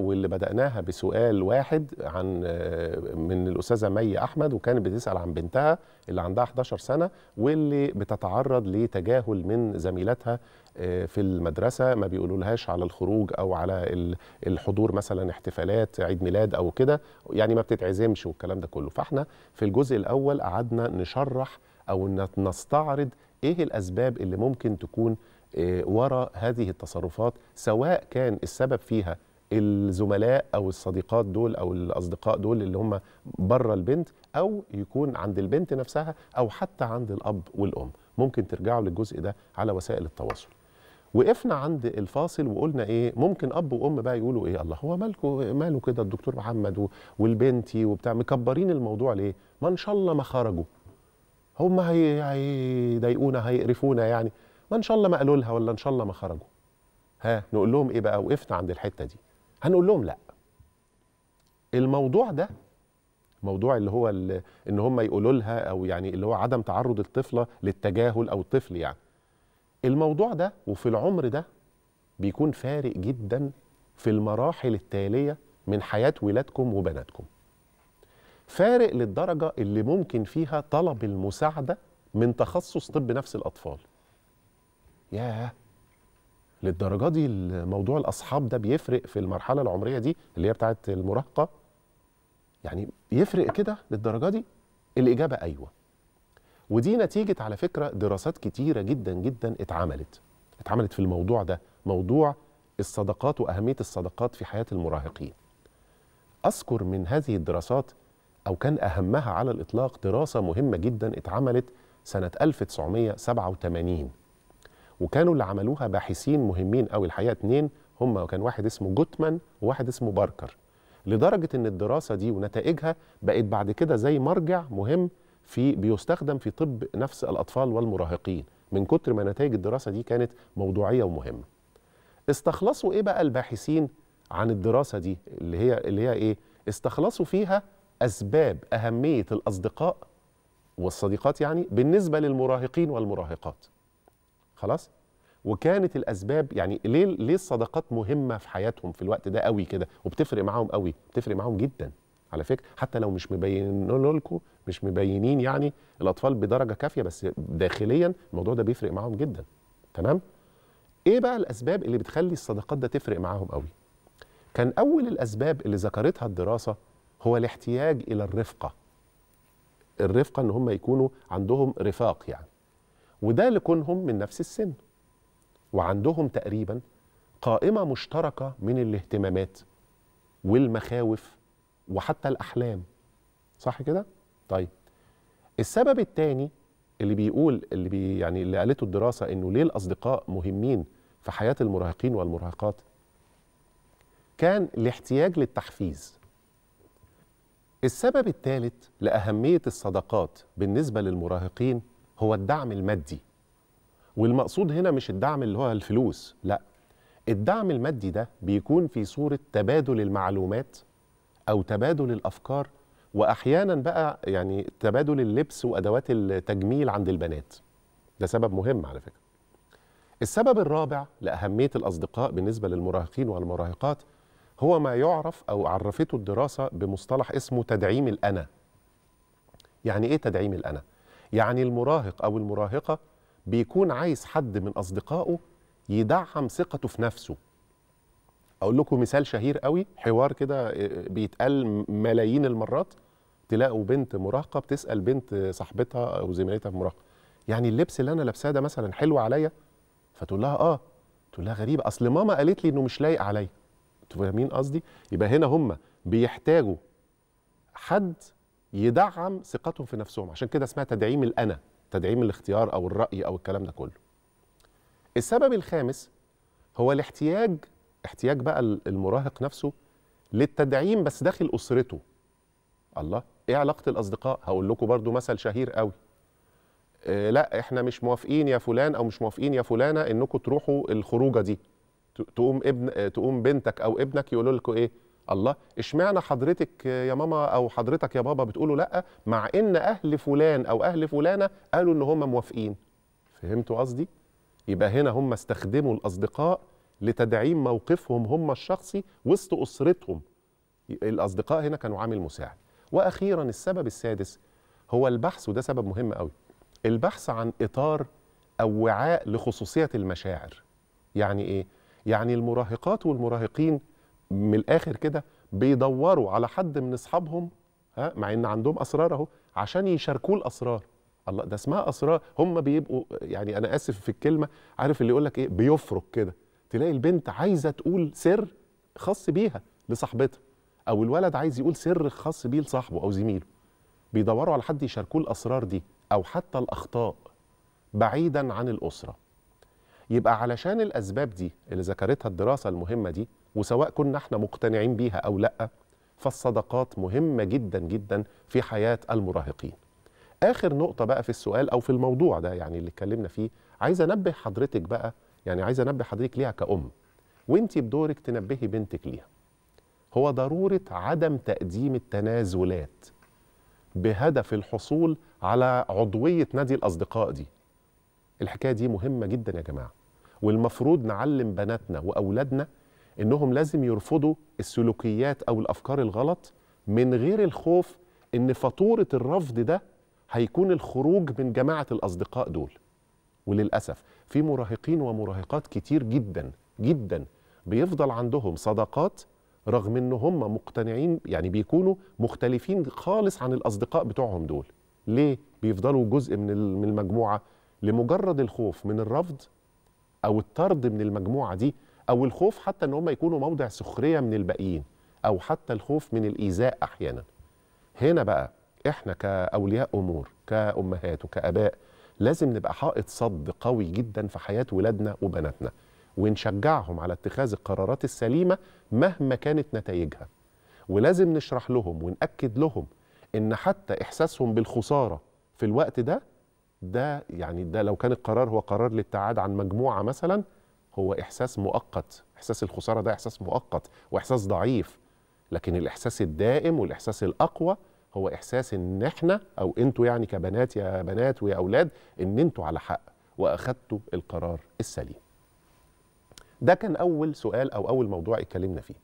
واللي بدأناها بسؤال واحد عن آه، من الأستاذة مي أحمد وكانت بتسأل عن بنتها اللي عندها 11 سنة واللي بتتعرض لتجاهل من زميلتها آه، في المدرسة ما بيقولولهاش على الخروج أو على الحضور مثلا احتفالات عيد ميلاد أو كده يعني ما بتتعزمش والكلام ده كله فاحنا في الجزء الأول قعدنا نشرح أو نستعرض إيه الأسباب اللي ممكن تكون آه، ورا هذه التصرفات سواء كان السبب فيها الزملاء او الصديقات دول او الاصدقاء دول اللي هم بره البنت او يكون عند البنت نفسها او حتى عند الاب والام ممكن ترجعوا للجزء ده على وسائل التواصل وقفنا عند الفاصل وقلنا ايه ممكن اب وام بقى يقولوا ايه الله هو مالكوا ماله كده الدكتور محمد والبنتي وبتاع مكبرين الموضوع ليه ما ان شاء الله ما خرجوا هم هيضايقونا هيقرفونا يعني ما ان شاء الله ما قالوا لها ولا ان شاء الله ما خرجوا ها نقول لهم ايه بقى وقفنا عند الحته دي هنقول لهم لا الموضوع ده موضوع اللي هو اللي ان هم يقولوا لها او يعني اللي هو عدم تعرض الطفله للتجاهل او الطفل يعني الموضوع ده وفي العمر ده بيكون فارق جدا في المراحل التاليه من حياه ولادكم وبناتكم فارق للدرجه اللي ممكن فيها طلب المساعده من تخصص طب نفس الاطفال ياه للدرجه دي موضوع الاصحاب ده بيفرق في المرحله العمريه دي اللي هي بتاعت المراهقه يعني يفرق كده للدرجه دي الاجابه ايوه ودي نتيجه على فكره دراسات كتيره جدا جدا اتعملت اتعملت في الموضوع ده موضوع الصدقات واهميه الصدقات في حياه المراهقين اذكر من هذه الدراسات او كان اهمها على الاطلاق دراسه مهمه جدا اتعملت سنه 1987 وكانوا اللي عملوها باحثين مهمين قوي الحقيقه اتنين هم كان واحد اسمه جوتمان وواحد اسمه باركر لدرجه ان الدراسه دي ونتائجها بقت بعد كده زي مرجع مهم في بيستخدم في طب نفس الاطفال والمراهقين من كتر ما نتائج الدراسه دي كانت موضوعيه ومهمه استخلصوا ايه بقى الباحثين عن الدراسه دي اللي هي اللي هي ايه استخلصوا فيها اسباب اهميه الاصدقاء والصديقات يعني بالنسبه للمراهقين والمراهقات خلاص وكانت الاسباب يعني ليه ليه الصداقات مهمه في حياتهم في الوقت ده قوي كده وبتفرق معاهم قوي بتفرق معاهم جدا على فكره حتى لو مش مبينين لكم مش مبينين يعني الاطفال بدرجه كافيه بس داخليا الموضوع ده بيفرق معاهم جدا تمام ايه بقى الاسباب اللي بتخلي الصداقات ده تفرق معاهم قوي كان اول الاسباب اللي ذكرتها الدراسه هو الاحتياج الى الرفقه الرفقه ان هم يكونوا عندهم رفاق يعني وده لكونهم من نفس السن وعندهم تقريبا قائمة مشتركة من الاهتمامات والمخاوف وحتى الأحلام صح كده؟ طيب السبب الثاني اللي بيقول اللي بي يعني اللي قالته الدراسة إنه ليه الأصدقاء مهمين في حياة المراهقين والمراهقات كان الاحتياج للتحفيز السبب الثالث لأهمية الصداقات بالنسبة للمراهقين هو الدعم المادي والمقصود هنا مش الدعم اللي هو الفلوس لا الدعم المادي ده بيكون في صورة تبادل المعلومات أو تبادل الأفكار وأحيانا بقى يعني تبادل اللبس وأدوات التجميل عند البنات ده سبب مهم على فكرة السبب الرابع لأهمية الأصدقاء بالنسبة للمراهقين والمراهقات هو ما يعرف أو عرفته الدراسة بمصطلح اسمه تدعيم الأنا يعني إيه تدعيم الأنا؟ يعني المراهق أو المراهقة بيكون عايز حد من أصدقائه يدعم ثقته في نفسه أقول لكم مثال شهير قوي حوار كده آه، بيتقال ملايين المرات تلاقوا بنت مراهقة بتسأل بنت صاحبتها أو زميلتها في مراهقة يعني اللبس اللي أنا لابساه ده مثلا حلو عليا فتقول لها آه تقول لها غريبة أصل ماما قالت لي إنه مش لايق عليا أنتوا فاهمين قصدي؟ يبقى هنا هم بيحتاجوا حد يدعم ثقتهم في نفسهم عشان كده اسمها تدعيم الأنا تدعيم الاختيار أو الرأي أو الكلام ده كله السبب الخامس هو الاحتياج احتياج بقى المراهق نفسه للتدعيم بس داخل أسرته الله ايه علاقة الأصدقاء هقول لكم برضو مثل شهير قوي إيه لا احنا مش موافقين يا فلان او مش موافقين يا فلانه انكم تروحوا الخروجه دي تقوم ابن آه، تقوم بنتك او ابنك يقولوا لكم ايه الله اشمعنى حضرتك يا ماما او حضرتك يا بابا بتقولوا لا مع ان اهل فلان او اهل فلانه قالوا ان هم موافقين فهمتوا قصدي يبقى هنا هم استخدموا الاصدقاء لتدعيم موقفهم هم الشخصي وسط اسرتهم الاصدقاء هنا كانوا عامل مساعد واخيرا السبب السادس هو البحث وده سبب مهم قوي البحث عن اطار او وعاء لخصوصيه المشاعر يعني ايه يعني المراهقات والمراهقين من الاخر كده بيدوروا على حد من اصحابهم ها مع ان عندهم اسرار اهو عشان يشاركوه الاسرار الله ده اسمها اسرار هم بيبقوا يعني انا اسف في الكلمه عارف اللي يقول لك ايه بيفرك كده تلاقي البنت عايزه تقول سر خاص بيها لصاحبتها او الولد عايز يقول سر خاص بيه لصاحبه او زميله بيدوروا على حد يشاركوه الاسرار دي او حتى الاخطاء بعيدا عن الاسره يبقى علشان الاسباب دي اللي ذكرتها الدراسه المهمه دي وسواء كنا احنا مقتنعين بيها او لا فالصدقات مهمه جدا جدا في حياه المراهقين اخر نقطه بقى في السؤال او في الموضوع ده يعني اللي اتكلمنا فيه عايز انبه حضرتك بقى يعني عايز انبه حضرتك ليها كأم وانت بدورك تنبهي بنتك ليها هو ضرورة عدم تقديم التنازلات بهدف الحصول على عضوية نادي الأصدقاء دي الحكاية دي مهمة جدا يا جماعة والمفروض نعلم بناتنا وأولادنا انهم لازم يرفضوا السلوكيات او الافكار الغلط من غير الخوف ان فاتوره الرفض ده هيكون الخروج من جماعه الاصدقاء دول وللاسف في مراهقين ومراهقات كتير جدا جدا بيفضل عندهم صداقات رغم ان هم مقتنعين يعني بيكونوا مختلفين خالص عن الاصدقاء بتوعهم دول ليه بيفضلوا جزء من من المجموعه لمجرد الخوف من الرفض او الطرد من المجموعه دي او الخوف حتى ان هم يكونوا موضع سخريه من الباقيين او حتى الخوف من الايذاء احيانا هنا بقى احنا كاولياء امور كامهات وكاباء لازم نبقى حائط صد قوي جدا في حياه ولادنا وبناتنا ونشجعهم على اتخاذ القرارات السليمه مهما كانت نتائجها ولازم نشرح لهم وناكد لهم ان حتى احساسهم بالخساره في الوقت ده ده يعني ده لو كان القرار هو قرار للتعاد عن مجموعه مثلا هو إحساس مؤقت إحساس الخسارة ده إحساس مؤقت وإحساس ضعيف لكن الإحساس الدائم والإحساس الأقوى هو إحساس إن إحنا أو أنتوا يعني كبنات يا بنات ويا أولاد إن أنتوا على حق وأخدتوا القرار السليم ده كان أول سؤال أو أول موضوع اتكلمنا فيه